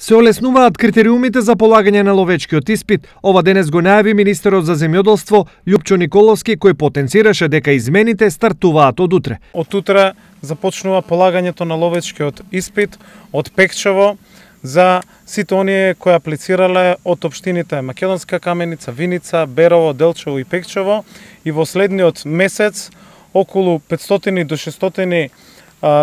Се олеснуваат критериумите за полагање на ловечкиот испит. Ова денес го најави министерот за земјоделство Лјупчо Николовски, кој потенцираше дека измените стартуваат од утре. Од утре започнува полагањето на ловечкиот испит од Пекчево за сите оние кои аплицирале од општините Македонска каменица, Виница, Берово, Делчево и Пекчево и во следниот месец околу 500 до 600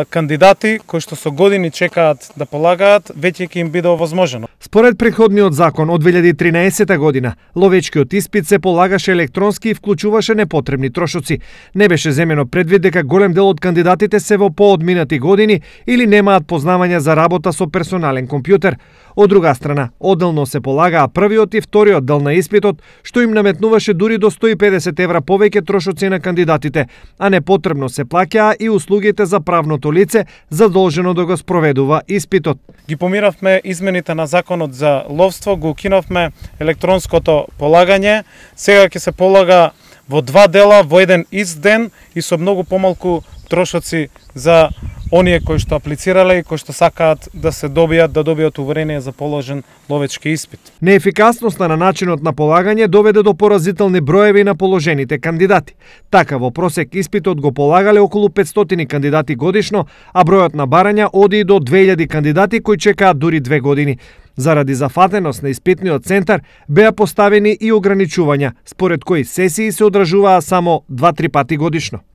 кандидати кои што со години чекаат да полагаат, веќе ќе им биде овозможено. Според преходниот закон од 2013 година, ловечкиот испит се полагаше електронски и вклучуваше непотребни трошоци. Не беше земено предвид дека голем дел од кандидатите се во поодминати години или немаат познавања за работа со персонален компјутер. Од друга страна, одделно се полагаа првиот и вториот дел на испитот, што им наметнуваше дури до 150 евра повеќе трошоци на кандидатите, а непотребно се плаќаа и услугите за правното лице задолжено да го спроведува испитот. Ги помиравме измените на законот за ловство, го укинавме електронското полагање, сега ќе се полага во два дела, во еден изден и со многу помалку трошоци за оние кои што аплицирале и кои што сакаат да се добијат, да добијат уверение за положен ловечки испит. Неефикасноста на начинот на полагање доведе до поразителни броеви на положените кандидати. Така во просек испитот го полагале околу 500 кандидати годишно, а бројот на барања оди и до 2000 кандидати кои чекаат дури две години. Заради зафатеност на испитниот центар беа поставени и ограничувања, според кои сесии се одржуваа само 2-3 пати годишно.